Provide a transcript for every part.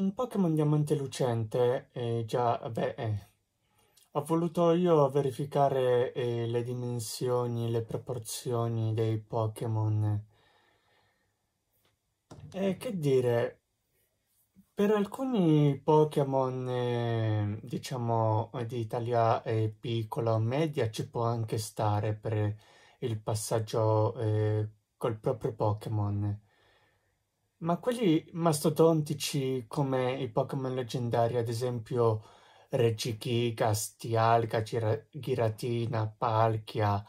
Un Pokémon Diamante Lucente, eh, già, beh, eh, ho voluto io verificare eh, le dimensioni, le proporzioni dei Pokémon. E eh, che dire, per alcuni Pokémon, eh, diciamo, di Italia eh, piccola o media ci può anche stare per il passaggio col proprio Pokémon. Ma quelli mastodontici come i Pokémon leggendari, ad esempio Regigiga, Stialga, Gira- Giratina, Palkia,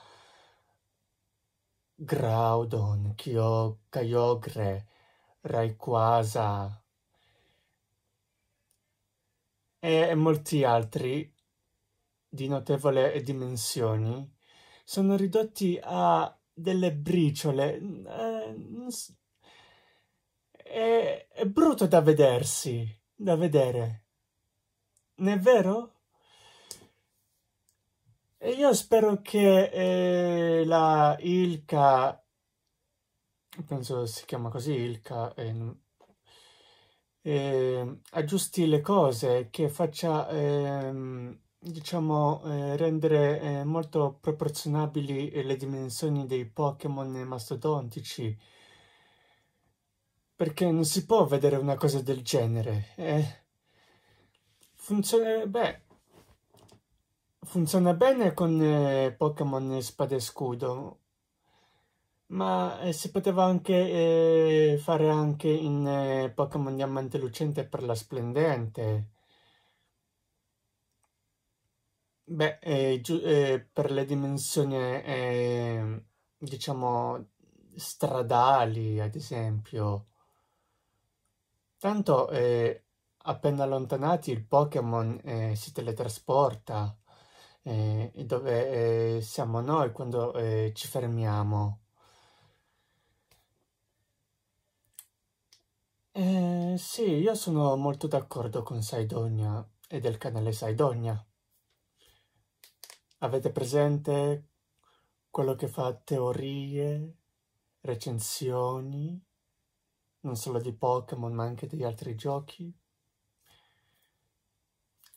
Groudon, Kyog- Kyogre, Rayquaza e-, e molti altri di notevole dimensioni sono ridotti a delle briciole. Eh, è, è brutto da vedersi, da vedere. Non è vero? E io spero che eh, la Ilka, penso si chiama così Ilka, eh, eh, aggiusti le cose, che faccia, ehm, diciamo, eh, rendere eh, molto proporzionabili le dimensioni dei Pokémon mastodontici perché non si può vedere una cosa del genere. Eh, funziona, funziona bene con eh, Pokémon Spada e Scudo, ma eh, si poteva anche eh, fare anche in eh, Pokémon Diamante Lucente per la Splendente. Beh, giù, eh, per le dimensioni, diciamo, stradali, ad esempio Tanto eh, appena allontanati il Pokémon eh, si teletrasporta eh, dove eh, siamo noi quando eh, ci fermiamo. Eh, sì, io sono molto d'accordo con Saidonia e del canale Saidonia. Avete presente quello che fa teorie, recensioni? non solo di Pokémon ma anche degli altri giochi.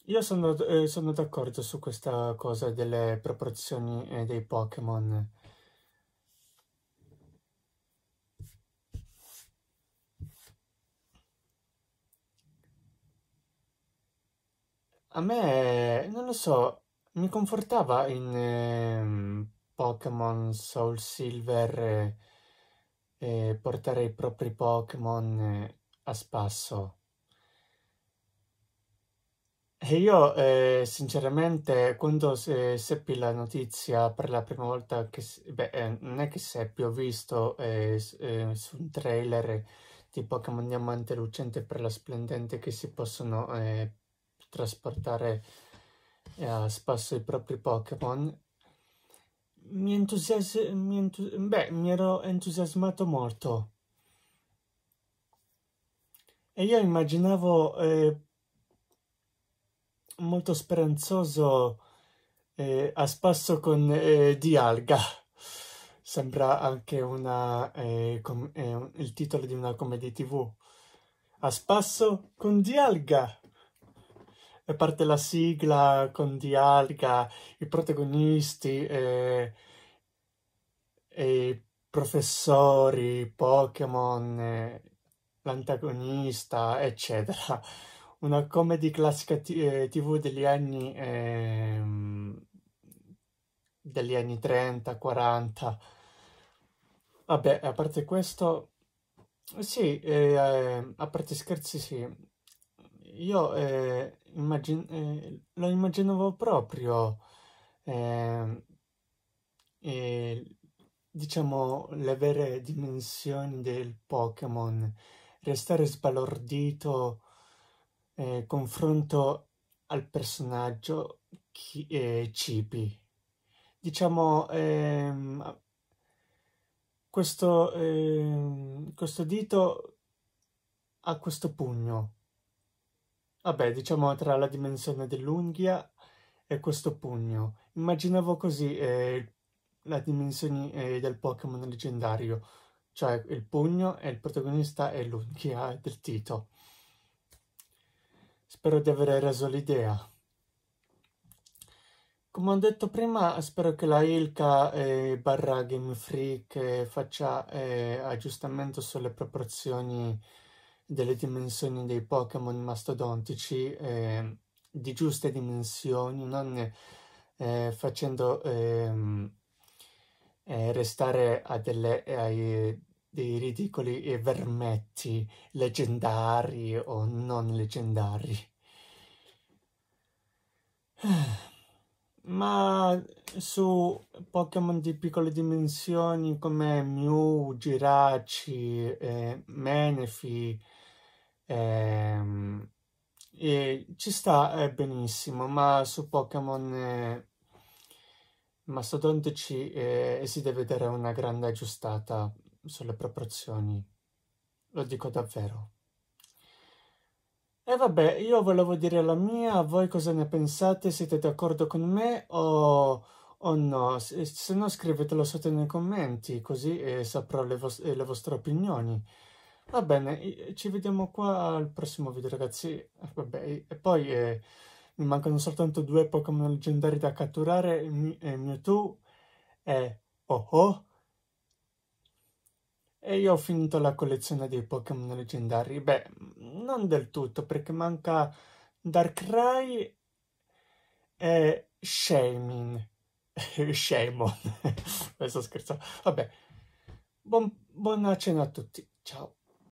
Io sono, eh, sono d'accordo su questa cosa delle proporzioni eh, dei Pokémon. A me, non lo so, mi confortava in eh, Pokémon Soul Silver eh, eh, portare i propri Pokémon eh, a spasso. E io eh, sinceramente quando se, seppi la notizia per la prima volta, che, beh, eh, non è che seppi, ho visto eh, eh, su un trailer di Pokémon Diamante Lucente per la Splendente che si possono trasportare a spasso i propri Pokémon mi, entusias mi, entus beh, mi ero entusiasmato molto e io immaginavo eh, molto speranzoso eh, a spasso con eh, Dialga sembra anche una, eh, eh, il titolo di una commedia tv a spasso con Dialga e parte la sigla con dialga, i protagonisti e, e i professori, Pokémon, l'antagonista, eccetera. Una comedy classica tv eh, degli anni, ehm, degli anni 30, 40. Vabbè, a parte questo, sì, eh, a parte scherzi, sì io eh, immagin- eh, lo immaginavo proprio, ehm, diciamo, le vere dimensioni del Pokémon, restare sbalordito eh, confronto al personaggio chi- Cipi. Diciamo, ehm, questo, eh, questo, dito ha questo pugno Vabbè, diciamo tra la dimensione dell'unghia e questo pugno. Immaginavo così eh, la dimensione eh, del Pokémon leggendario, cioè il pugno e il protagonista è l'unghia del Tito. Spero di aver reso l'idea. Come ho detto prima, spero che la Ilka eh, barra Game Freak eh, faccia eh, aggiustamento sulle proporzioni delle dimensioni dei Pokémon mastodontici eh, di giuste dimensioni, non eh, facendo ehm, eh, restare a delle, ai, dei ridicoli e vermetti leggendari o non leggendari. Ma su Pokémon di piccole dimensioni come Mew, Giraci, eh, Menefi, Ehm, e ci sta benissimo, ma su Pokémon eh, Mastodonte ci eh, deve dare una grande aggiustata sulle proporzioni. Lo dico davvero. E vabbè, io volevo dire la mia, voi cosa ne pensate? Siete d'accordo con me o, o no? Se, se, no scrivetelo sotto nei commenti, così eh, saprò le, le vostre opinioni. Va bene, ci vediamo qua al prossimo video ragazzi, eh, vabbè, e poi eh, mi mancano soltanto due Pokémon leggendari da catturare, Mewtwo e Oho, oh. e io ho finito la collezione dei Pokémon leggendari, beh, non del tutto, perché manca Darkrai e Shamin, Shamon, sto scherzando, vabbè, buon, buona cena a tutti, ciao.